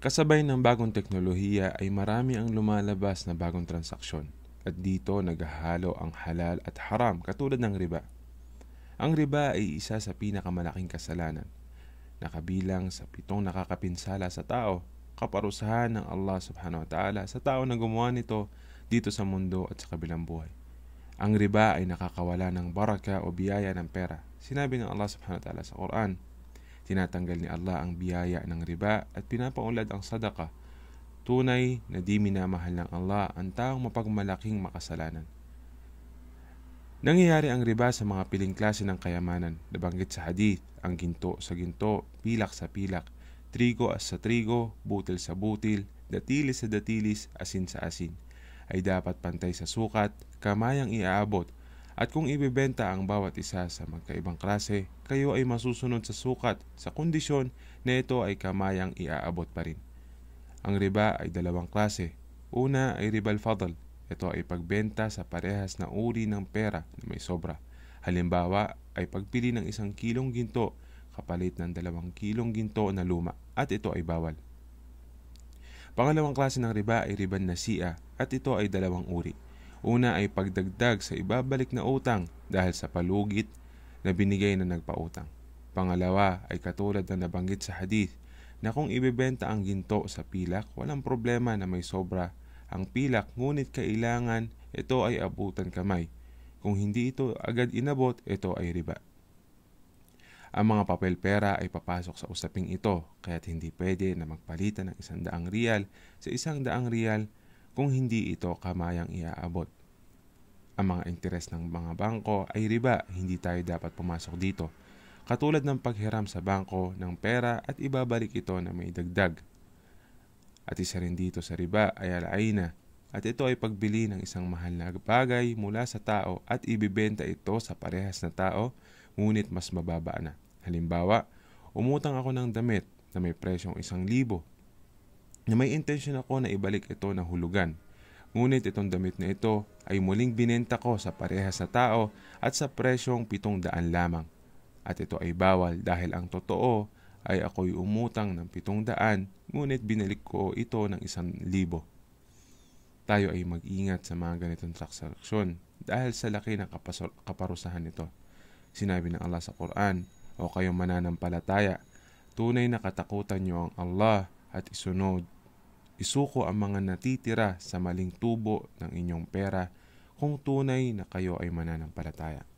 Kasabay ng bagong teknolohiya ay marami ang lumalabas na bagong transaksyon at dito naghahalo ang halal at haram katulad ng riba. Ang riba ay isa sa pinakamalaking kasalanan na kabilang sa pitong nakakapinsala sa tao kaparusahan ng Allah subhanahu wa ta'ala sa tao na gumawa nito dito sa mundo at sa kabilang buhay. Ang riba ay nakakawala ng baraka o biyaya ng pera. Sinabi ng Allah subhanahu wa ta'ala sa Quran, Tinatanggal ni Allah ang biyaya ng riba at pinapaulad ang sadaka. Tunay na di minamahal ng Allah ang taong mapagmalaking makasalanan. Nangyayari ang riba sa mga piling klase ng kayamanan. Nabanggit sa hadith, ang ginto sa ginto, pilak sa pilak, trigo as sa trigo, butil sa butil, datilis sa datilis, asin sa asin. Ay dapat pantay sa sukat, kamayang iaabot at kung ibebenta ang bawat isa sa magkaibang klase, kayo ay masusunod sa sukat sa kondisyon na ito ay kamayang iaabot pa rin. Ang riba ay dalawang klase. Una ay ribal fadl. Ito ay pagbenta sa parehas na uri ng pera na may sobra. Halimbawa ay pagpili ng isang kilong ginto kapalit ng dalawang kilong ginto na luma at ito ay bawal. Pangalawang klase ng riba ay riban na siya at ito ay dalawang uri. Una ay pagdagdag sa ibabalik na utang dahil sa palugit na binigay na nagpautang. Pangalawa ay katulad na nabanggit sa hadith na kung ibebenta ang ginto sa pilak, walang problema na may sobra ang pilak ngunit kailangan ito ay abutan kamay. Kung hindi ito agad inabot, ito ay riba. Ang mga papel pera ay papasok sa usaping ito kaya't hindi pwede na magpalitan ng isang daang riyal sa isang daang riyal kung hindi ito kamayang iaabot. Ang mga interes ng mga bangko ay riba, hindi tayo dapat pumasok dito. Katulad ng paghiram sa bangko ng pera at ibabalik ito na may dagdag. At isa rin dito sa riba ay alaina at ito ay pagbili ng isang mahal na bagay mula sa tao at ibibenta ito sa parehas na tao ngunit mas mababa na. Halimbawa, umutang ako ng damit na may presyong isang libo na may intensyon ako na ibalik ito na hulugan. Ngunit itong damit na ito ay muling binenta ko sa parehas na tao at sa presyong 700 lamang. At ito ay bawal dahil ang totoo ay ako'y umutang ng 700 ngunit binalik ko ito ng 1,000. Tayo ay mag-ingat sa mga ganitong transaksyon dahil sa laki ng kaparusahan nito. Sinabi ng Allah sa Quran, O kayong mananampalataya, tunay na katakutan niyo ang Allah at isunod isuko ang mga natitira sa maling tubo ng inyong pera kung tunay na kayo ay mananampalataya.